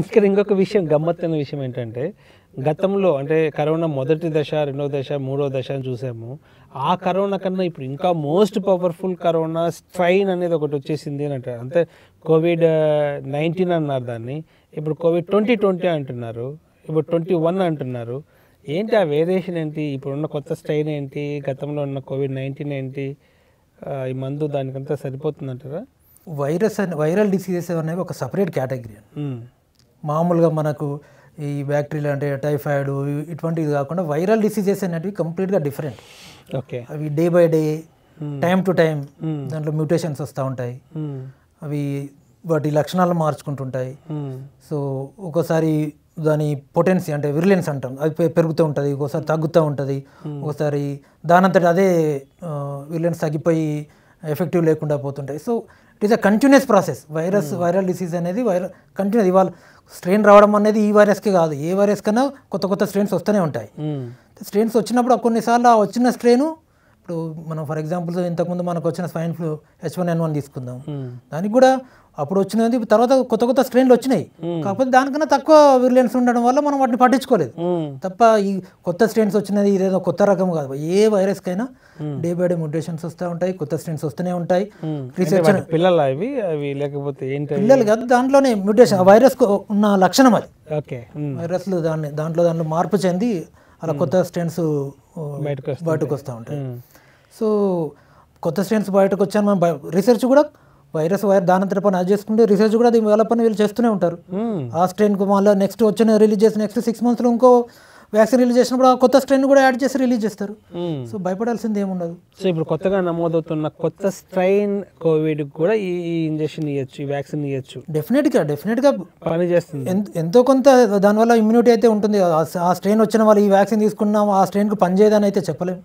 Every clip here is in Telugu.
ఇక్కడ ఇంకొక విషయం గమ్మత్తైన విషయం ఏంటంటే గతంలో అంటే కరోనా మొదటి దశ రెండవ దశ మూడో దశ అని చూసాము ఆ కరోనా కన్నా ఇప్పుడు ఇంకా మోస్ట్ పవర్ఫుల్ కరోనా స్ట్రైన్ అనేది ఒకటి వచ్చేసింది అని అంటారు అంటే కోవిడ్ నైన్టీన్ అన్నారు దాన్ని ఇప్పుడు కోవిడ్ ట్వంటీ ట్వంటీ అంటున్నారు ఇప్పుడు ట్వంటీ వన్ అంటున్నారు ఏంటి ఆ వేరియేషన్ ఏంటి ఇప్పుడున్న కొత్త స్ట్రైన్ ఏంటి గతంలో ఉన్న కోవిడ్ నైన్టీన్ ఏంటి ఈ మందు దానికంతా సరిపోతుందంటారా వైరస్ అని వైరల్ డిసీజెస్ అనేవి ఒక సపరేట్ కేటగిరీ మామూలుగా మనకు ఈ బ్యాక్టీరియా అంటే టైఫాయిడ్ ఇటువంటివి కాకుండా వైరల్ డిసీజెస్ అనేటివి కంప్లీట్గా డిఫరెంట్ ఓకే అవి day by day hmm. Time to time hmm. దాంట్లో మ్యూటేషన్స్ వస్తూ ఉంటాయి hmm. అవి వాటి లక్షణాలు మార్చుకుంటుంటాయి సో ఒకసారి దాని పొటెన్సీ అంటే విరిలెన్స్ అంటాం అది పెరుగుతూ ఉంటుంది ఒకసారి తగ్గుతూ ఉంటుంది ఒకసారి దానంతటి అదే విరిలెన్స్ తగ్గిపోయి ఎఫెక్టివ్ లేకుండా పోతుంటాయి so it is a continuous process virus viral disease అనేది వైరల్ కంటిన్యూస్ ఇవాళ స్ట్రెయిన్ రావడం అనేది ఈ వైరస్కే కాదు ఏ వైరస్ కన్నా కొత్త కొత్త స్ట్రెయిన్స్ వస్తూనే ఉంటాయి స్ట్రెయిన్స్ hmm. వచ్చినప్పుడు కొన్నిసార్లు ఆ వచ్చిన స్ట్రెయిన్ ఇప్పుడు మనం ఫర్ ఎగ్జాంపుల్ ఇంతకుముందు మనకు వచ్చిన swine flu H one N one తీసుకుందాం hmm. దానికి కూడా అప్పుడు వచ్చినది తర్వాత కొత్త కొత్త స్ట్రెయిన్లు వచ్చినాయి hmm. కాకపోతే దానికన్నా తక్కువ విరిలియన్స్ ఉండడం వల్ల మనం వాటిని పట్టించుకోలేదు hmm. తప్ప ఈ కొత్త స్ట్రెయిన్స్ వచ్చినది ఇదేదో కొత్త రకం కాదు ఏ వైరస్ కైనా డే బై డే మ్యూటేషన్స్ వస్తూ ఉంటాయి కొత్త స్ట్రెయిన్స్ వస్తూనే ఉంటాయి రీసెర్చ్ పిల్లలు అవి అవి లేకపోతే ఏంటి పిల్లలు కాదు దాంట్లోనే మ్యూటేషన్ వైరస్ ఉన్న లక్షణం అది ఓకే వైరస్లు దాన్ని దాంట్లో దాంట్లో మార్పు చెంది అలా కొత్త స్ట్రెయిన్స్ బయటకు వస్తూ ఉంటాయి సో కొత్త స్ట్రెయిన్స్ బయటకు వచ్చాను మనం రీసెర్చ్ కూడా వైరస్ వైర్ దానంతర పని అది చేసుకుంటే రీసెర్చ్ కూడా దీని వల్ల పని వీళ్ళు చేస్తూనే ఉంటారు ఆ స్ట్రెయిన్కు మళ్ళీ నెక్స్ట్ వచ్చిన రిలీజ్ చేసి నెక్స్ట్ సిక్స్ మంత్స్లో ఇంకో వ్యాక్సిన్ రిలీజ్ చేసినప్పుడు కొత్త స్ట్రెయిన్ కూడా యాడ్ చేసి రిలీజ్ చేస్తారు సో భయపడాల్సింది ఏముండదు సో ఇప్పుడు కొత్తగా నమోదవుతున్న కొత్త స్ట్రెయిన్ కోవిడ్ కూడా ఈ ఇంజెక్షన్ ఇవ్వచ్చు ఈ వ్యాక్సిన్ ఇవ్వచ్చు డెఫినెట్గా డెఫినెట్గా పని చేస్తుంది ఎంతో కొంత దానివల్ల ఇమ్యూనిటీ అయితే ఉంటుంది ఆ స్ట్రెయిన్ వచ్చిన వాళ్ళు ఈ వ్యాక్సిన్ తీసుకున్నాం ఆ స్ట్రెయిన్కు పనిచేయదని అయితే చెప్పలేము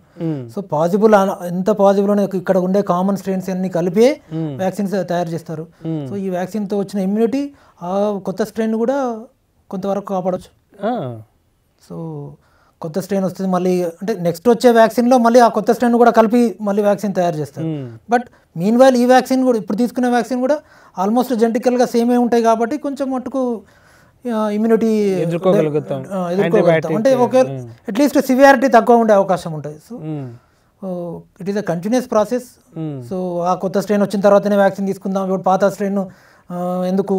సో పాజిబుల్ ఎంత పాజిబుల్ అని ఇక్కడ ఉండే కామన్ స్ట్రెయిన్స్ అన్ని కలిపి వ్యాక్సిన్స్ తయారు చేస్తారు సో ఈ వ్యాక్సిన్తో వచ్చిన ఇమ్యూనిటీ ఆ కొత్త స్ట్రెయిన్ కూడా కొంతవరకు కాపాడవచ్చు సో కొత్త స్ట్రెయిన్ వస్తుంది మళ్ళీ అంటే నెక్స్ట్ వచ్చే వ్యాక్సిన్లో మళ్ళీ ఆ కొత్త స్ట్రెయిన్ కూడా కలిపి మళ్ళీ వ్యాక్సిన్ తయారు చేస్తారు బట్ మీన్ వైల్ ఈ వ్యాక్సిన్ కూడా ఇప్పుడు తీసుకునే వ్యాక్సిన్ కూడా ఆల్మోస్ట్ జెంటికల్గా సేమే ఉంటాయి కాబట్టి కొంచెం మటుకు ఇమ్యూనిటీ ఎదుర్కోగలుగుతాం అంటే ఓకే అట్లీస్ట్ సివియారిటీ తక్కువ ఉండే అవకాశం ఉంటుంది so it is a continuous process so ఆ కొత్త స్ట్రెయిన్ వచ్చిన తర్వాతనే వ్యాక్సిన్ తీసుకుందాం ఇప్పుడు పాత స్ట్రెయిన్ ఎందుకు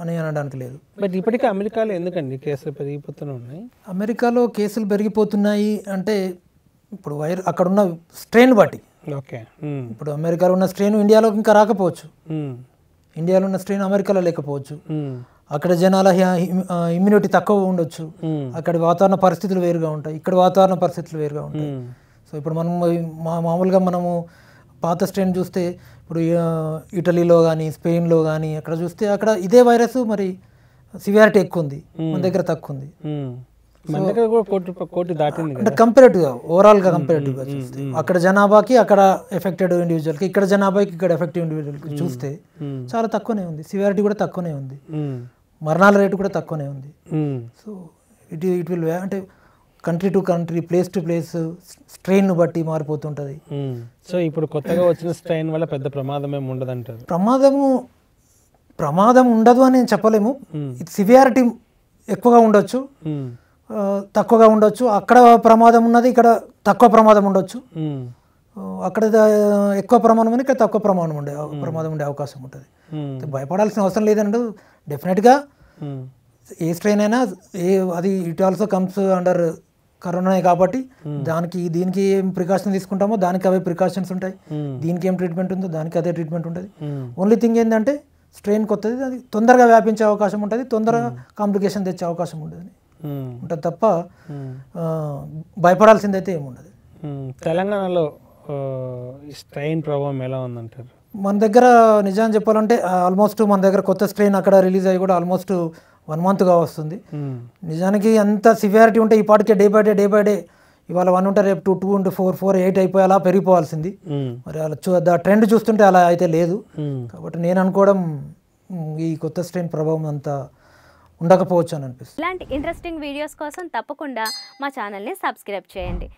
అని అనడానికి లేదు బట్ ఇప్పటికీ అమెరికాలో ఎందుకండి కేసులు పెరిగిపోతూనే ఉన్నాయి అమెరికాలో కేసులు పెరిగిపోతున్నాయి అంటే ఇప్పుడు వైర్ అక్కడ ఉన్న స్ట్రెయిన్ బట్టి ఓకే ఇప్పుడు అమెరికాలో ఉన్న స్ట్రెయిన్ ఇండియాలో ఇంకా రాకపోవచ్చు ఇండియాలో ఉన్న స్ట్రెయిన్ అమెరికాలో లేకపోవచ్చు అక్కడ జనాల ఇమ్యూనిటీ తక్కువ ఉండొచ్చు అక్కడ వాతావరణ పరిస్థితులు వేరుగా ఉంటాయి ఇక్కడ వాతావరణ పరిస్థితులు వేరుగా ఉంటాయి సో ఇప్పుడు మనం మా మామూలుగా మనము పాత స్ట్రెయిన్ చూస్తే ఇప్పుడు ఇటలీలో కానీ స్పెయిన్లో కానీ అక్కడ చూస్తే అక్కడ ఇదే వైరస్ మరి సివియారిటీ ఎక్కువ ఉంది మన దగ్గర తక్కువ ఉంది అంటే కంపేరేటివ్గా ఓవరాల్గా కంపేరేటివ్గా చూస్తే అక్కడ జనాభాకి అక్కడ ఎఫెక్టెడ్ ఇండివిజువల్కి ఇక్కడ జనాభాకి ఇక్కడ ఎఫెక్టివ్ ఇండివిజువల్కి చూస్తే చాలా తక్కువనే ఉంది సివియారిటీ కూడా తక్కువనే ఉంది మరణాల రేటు కూడా తక్కువనే ఉంది సో ఇట్ ఇట్ విల్ అంటే country to country place to place strain బట్టి మారిపోతుంటుంది సో ఇప్పుడు కొత్తగా వచ్చిన స్ట్రెయిన్ వల్ల పెద్ద ప్రమాదం ఏమి ఉండదు అంటారు ప్రమాదము ప్రమాదం ఉండదు అని నేను చెప్పలేము సివియారిటీ ఎక్కువగా ఉండొచ్చు తక్కువగా ఉండొచ్చు అక్కడ ప్రమాదం ఉన్నది ఇక్కడ తక్కువ ప్రమాదం ఉండొచ్చు అక్కడ ఎక్కువ ప్రమాదం ఉంది ఇక్కడ తక్కువ ప్రమాదం ఉండే ప్రమాదం ఉండే అవకాశం ఉంటుంది భయపడాల్సిన అవసరం లేదండి డెఫినెట్గా ఏ స్ట్రెయిన్ అయినా ఏ అది ఇట్ ఆల్సో కమ్స్ అండర్ కరోనానే కాబట్టి దానికి దీనికి ఏం ప్రికాషన్ తీసుకుంటామో దానికి అవే ప్రికాషన్స్ ఉంటాయి దీనికి ఏం ట్రీట్మెంట్ ఉందో దానికి అదే ట్రీట్మెంట్ ఉంటుంది ఓన్లీ థింగ్ ఏంటంటే స్ట్రెయిన్ కొత్తది అది తొందరగా వ్యాపించే అవకాశం ఉంటుంది తొందరగా కాంప్లికేషన్ తెచ్చే అవకాశం ఉంటుంది ఉంటుంది తప్ప భయపడాల్సిందైతే ఏముండదు తెలంగాణలో స్ట్రెయిన్ ప్రభావం ఎలా ఉందంటారు మన దగ్గర నిజం చెప్పాలంటే ఆల్మోస్ట్ మన దగ్గర కొత్త స్ట్రెయిన్ అక్కడ రిలీజ్ అయ్యి కూడా ఆల్మోస్ట్ వన్ మంత్గా వస్తుంది నిజానికి ఎంత సివియారిటీ ఉంటే ఈ పాటికే day by day day by day ఇవాళ వన్ ఉంటే రేపు టూ టూ ఉంటే ఫోర్ ఫోర్ ఎయిట్ అయిపోయి అలా పెరిగిపోవాల్సింది మరి అలా ట్రెండ్ చూస్తుంటే అలా అయితే లేదు కాబట్టి నేను అనుకోవడం ఈ కొత్త స్ట్రెయిన్ ప్రభావం అంతా ఉండకపోవచ్చు అని అనిపిస్తుంది ఇలాంటి ఇంట్రెస్టింగ్ వీడియోస్ కోసం తప్పకుండా మా ఛానల్ని సబ్స్క్రైబ్ చేయండి